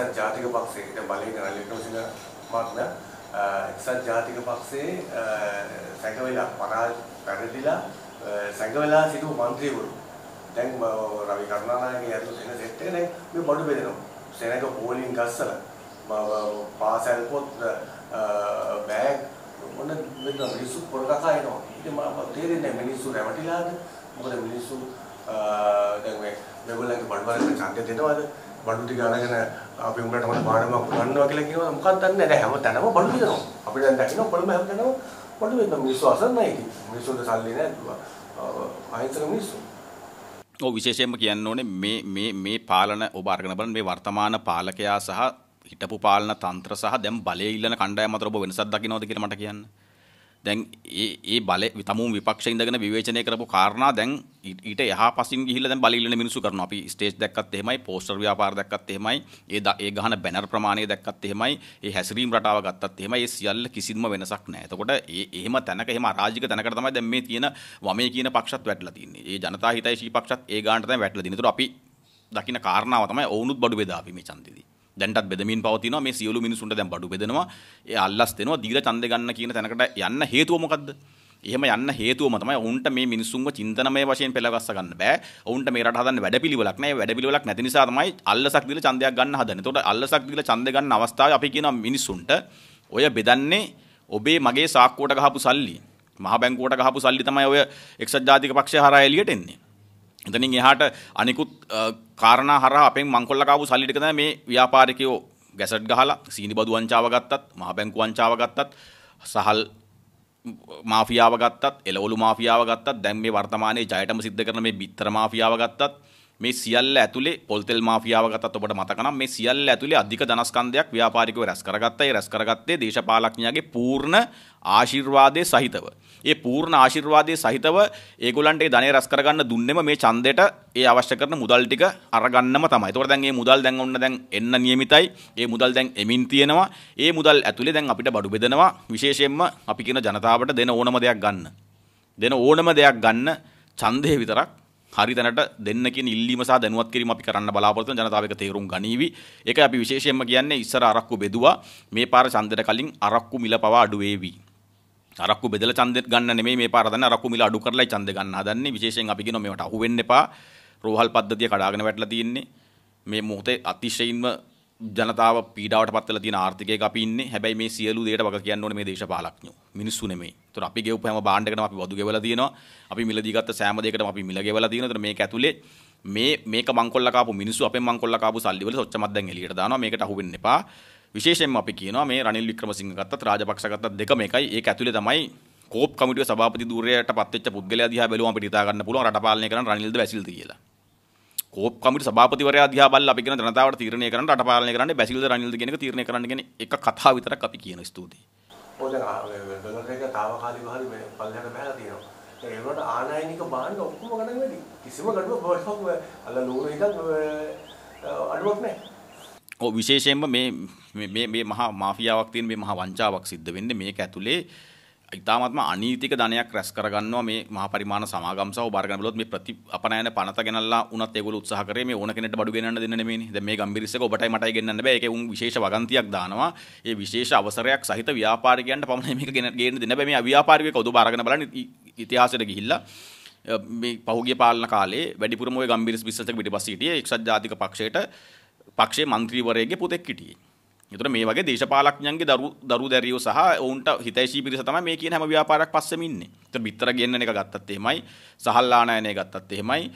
එක්සත් ජාතික පක්ෂයට බලය කරන්නේ ටොසින මත්න එක්සත් ජාතික පක්ෂයේ සැකවෙලා පරාජ පැරදිලා සැකවෙලා සිටු മന്ത്രിවරු දැන් රවි කරුණානායකගේ ඇතුළු වෙන සෙට් එක දැන් මේ බඩු බෙදෙනවා සෙනඟ පෝලිං ගස්සලා පාසල් පොත් බෑග් මොන මෙන්න මිනිස්සු පොර කතා එනවා ඉතින් මම තේරෙන්නේ මිනිස්සු රැවටිලාද මොකද මිනිස්සු දැන් මේ මේගොල්ලන්ගේ බඩවලට ඡන්දය දෙනවද බඩු ටික අරගෙන අපි උඹලට මම පාඩමක් ගන්නවා කියලා කියනවා මොකක්ද දන්නේ නැහැ හැම තැනම බඩු දෙනවා අපි දැන් දකින්න කොළඹ හැම තැනම බඩු වෙනවා මිනිස්සු අසන්නයි මිනිස්සුන්ට සල්ලි නැහැ අහිංසක මිනිස්සු ඔව් විශේෂයෙන්ම කියන්න ඕනේ මේ මේ මේ පාලන ඔබ අරගෙන බලන මේ වර්තමාන පාලකයා සහ හිටපු පාලන තන්ත්‍ර සහ දැන් බලය ඉල්ලන කණ්ඩායම අතර ඔබ වෙනසක් දකින්නවද කියලා මට කියන්න දැන් ඒ ඒ බල තමු විපක්ෂ ඉඳගෙන විවේචනය කරපු කාරණා දැන් ඊට යහපසින් ගිහිල්ලා දැන් බලීලන මිනිස්සු කරනවා. අපි ස්ටේජ් දැක්කත් එහෙමයි, පෝස්ටර් ව්‍යාපාර දැක්කත් එහෙමයි, ඒ ඒ ගහන බැනර් ප්‍රමාණය දැක්කත් එහෙමයි, ඒ හැසිරීම් රටාව ගත්තත් එහෙමයි, ඒ සියල්ල කිසිම වෙනසක් නැහැ. එතකොට ඒ එහෙම තැනක එහෙම අරාජික තැනකට තමයි දැන් මේ තියෙන වමේ කියන පක්ෂත් වැටලා තින්නේ. ඒ ජනතා හිතෛෂී පක්ෂත් ඒ ගානට තමයි වැටලා තින්නේ. ඒතර අපි දකින්න කාරණාව තමයි ඔවුනුත් බඩු බෙදාපි මේ ඡන්දෙදී. දැන්ටත් බෙදමින් පවතින මේ සියලු මිනිසුන්ට දැන් බඩු බෙදෙනවා ඒ අල්ලස් දෙනවා දීර ඡන්දය ගන්න කියන තැනකට යන්න හේතුව මොකද්ද එහෙම යන්න හේතුවම තමයි ඔවුන්ට මේ මිනිසුන්ව චින්තනමය වශයෙන් පෙළගස්ස ගන්න බෑ ඔවුන්ට මේ රට හදන්න වැඩපිළිවෙලක් නෑ වැඩපිළිවෙලක් නැති නිසා තමයි අල්ලසක් දීලා ඡන්දයක් ගන්න හදන්නේ එතකොට අල්ලසක් දීලා ඡන්ද ගන්න අවස්ථාවේ අපි කියන මිනිසුන්ට ඔය බෙදන්නේ ඔබේ මගේ සාක්කුවට ගහපු සල්ලි මහ බැංකුවට ගහපු සල්ලි තමයි ඔය එක්සත් ජාතික පක්ෂය හරහා එළියට එන්නේ එතනින් එහාට අනිකුත් කාරණා හරහා අපෙන් මංකොල්ල කාපු සල්ලි ටික තමයි මේ ව්‍යාපාරිකයෝ ගැසට් ගහලා සීනි බදු වංචාව ගත්තත් මහා බැංකු වංචාව ගත්තත් සහල් මාෆියාව ගත්තත් එළවලු මාෆියාව ගත්තත් දැන් මේ වර්තමානයේ ජයටම සිද්ධ කරන මේ බිත්තර මාෆියාව ගත්තත් මේ සියල්ල ඇතුලේ පොල්තෙල් මාෆියාව ගතත් ඔබට මතක නම් මේ සියල්ල ඇතුලේ අධික ධනස්කන්ධයක් ව්‍යාපාරිකව රැස් කරගත්තා. ඒ රැස් කරගත්තේ දේශපාලඥයාගේ පූර්ණ ආශිර්වාදයේ සහිතව. ඒ පූර්ණ ආශිර්වාදයේ සහිතව ඒගොල්ලන්ට ඒ ධනය රැස් කරගන්න දුන්නෙම මේ ඡන්දෙට ඒ අවශ්‍ය කරන මුදල් ටික අරගන්නම තමයි. ඒතකොට දැන් මේ මුදල් දැන් ඔන්න දැන් එන්න නියමිතයි. ඒ මුදල් දැන් එමින් තියෙනවා. ඒ මුදල් ඇතුලේ දැන් අපිට බඩු බෙදනවා. විශේෂයෙන්ම අපි කියන ජනතාවට දෙන ඕනම දෙයක් ගන්න. දෙන ඕනම දෙයක් ගන්න ඡන්දේ විතරක් හරි තැනට දෙන්න කියන ඉල්ලීම සහ දැනුවත් කිරීම අපි කරන්න බලාපොරොත්තු වෙන ජනතාව එක තේරුම් ගනීවි. ඒකයි අපි විශේෂයෙන්ම කියන්නේ ඉස්සර අරක්කු බෙදුවා මේ පාර ඡන්දයට කලින් අරක්කු මිල පවා අඩු වේවි. අරක්කු බෙදලා ඡන්දෙත් ගන්න නෙමෙයි මේ පාර දන්නේ අරක්කු මිල අඩු කරලා ඡන්ද ගන්න හදන්නේ. විශේෂයෙන් අපි කියනවා මේවට අහු වෙන්න එපා. රෝහල් පද්ධතිය කඩාගෙන වැටලා තියෙන්නේ. මේ මොහොතේ අතිශයින්ම ජනතාව පීඩාවට පත්වල තියෙන ආර්ථිකයක අපි ඉන්නේ. හැබැයි මේ සියලු දේට වග කියන්න ඕනේ මේ දේශපාලකඥයෝ. මිනිස්සු නෙමෙයි. ඒතර අපි ගෙවපු හැම බාණ්ඩ එකටම අපි වදු ගෙවලා තියෙනවා. අපි මිලදී ගත්ත සෑම දෙයකටම අපි මිල ගෙවලා තියෙනවා. ඒතර මේක ඇතුලේ මේ මේක මංකොල්ල කාපු මිනිස්සු අපෙන් මංකොල්ල කාපු සල්ලි වල සොච්චමත් දැන් එළියට දානවා. මේකට අහු වෙන්න එපා. විශේෂයෙන්ම අපි කියනවා මේ රනිල් වික්‍රමසිංහ ගත්තත් රාජපක්ෂ ගත්තත් දෙකම එකයි. ඒක ඇතුලේ තමයි කෝප් කමිටුවේ සභාපති ධූරයට පත්වෙච්ච පුද්ගලයා දිහා බැලුවම අපිට හිතා ගන්න පුළුවන් රටපාලනය කරන රනිල්ද වැසිල්ද කියලා. කෝප් කමිට සභාපතිවරයා දිහා බලලා අපි කියන ජනතාවට තීරණය කරන්න රට පාලනය කරන්න බැසිල්ද රනිල්ද කියන එක තීරණය කරන්න කියන එක කතාව විතරක් අපි කියන ස්තුතියි. ඔය ඩොලර් එක తాවකාලිකව හරි මේ පල්ලෙහාට බහලා තියෙනවා. ඒ වුණාට ආනයනික බාණ්ඩ ඔක්කොම ගණන් වැඩි. කිසිම ගඩුවක් බොයිකෝක් අල්ල ලෝන හිතක් අඩුවක් නැහැ. ඔව් විශේෂයෙන්ම මේ මේ මේ මහා මාෆියාවක් තියෙන මේ මහා වංචාවක් සිද්ධ වෙන්නේ මේක ඇතුලේ ඉතාමත්ම අනීතික ධනයක් රැස් කරගන්නවා මේ මහ පරිමාණ සමාගම් සහ බාරගෙන බලුවොත් මේ ප්‍රති අපනයන පනත ගෙනල්ලා උනත් ඒගොල්ලෝ උත්සාහ කරේ මේ ඕන කෙනෙක්ට බඩු ගෙනන්න දෙන්න නෙමෙයිනේ. දැන් මේ ගම්බිරිස් එක ඔබටයි මටයි ගෙන්නන්න බෑ. ඒකේ උන් විශේෂ වගන්තියක් දානවා. ඒ විශේෂ අවසරයක් සහිත ව්‍යාපාරිකයන්ට පමණයි මේක ගෙන ගේන්න දෙන්න බෑ. මේ ව්‍යාපාරිකයෝ කවුද බාරගෙන බලන්න ඉතිහාසයට ගිහිල්ලා මේ පහුගිය පාලන කාලේ වැඩිපුරම ওই ගම්බිරිස් බිස්නස් එක පිටිපස්ස හිටියේ එක්සත් ජාතික පක්ෂයට පක්ෂයේ മന്ത്രിවරයෙක්ගේ පුතෙක් හිටියේ. එතකොට මේ වගේ දේශපාලඥයන්ගේ දරු දරු දැරියෝ සහ ඔවුන්ට හිතෛෂී පිරිස තමයි මේ කියන හැම ව්‍යාපාරයක් පස්සෙම ඉන්නේ. එතකොට බිත්තර ගෙන්නන එක ගත්තත් එහෙමයි, සහල්ලානායනය ගත්තත් එහෙමයි,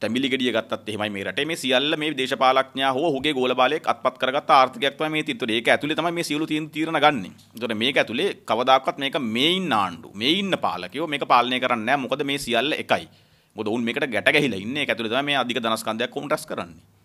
තැඹිලි ගෙඩිය ගත්තත් එහෙමයි මේ රටේ මේ සියල්ල මේ දේශපාලඥයා හෝ ඔහුගේ ගෝලබාලයෙක් අත්පත් කරගත්ත ආර්ථිකයක් තමයි මේ තියෙන්නේ. ඒක ඇතුලේ තමයි මේ සියලු තීරණ ගන්නෙ. එතකොට මේක ඇතුලේ කවදාකවත් මේක මේ ඉන්න ආණ්ඩු, මේ ඉන්න පාලකයෝ මේක පාලනය කරන්නේ නැහැ. මොකද මේ සියල්ල එකයි. මොකද ඔවුන් මේකට ගැට ගැහිලා ඉන්නේ. ඒක ඇතුලේ තමයි මේ අධික ධනස්කන්ධයක් කොම්ටස් කරන්නේ.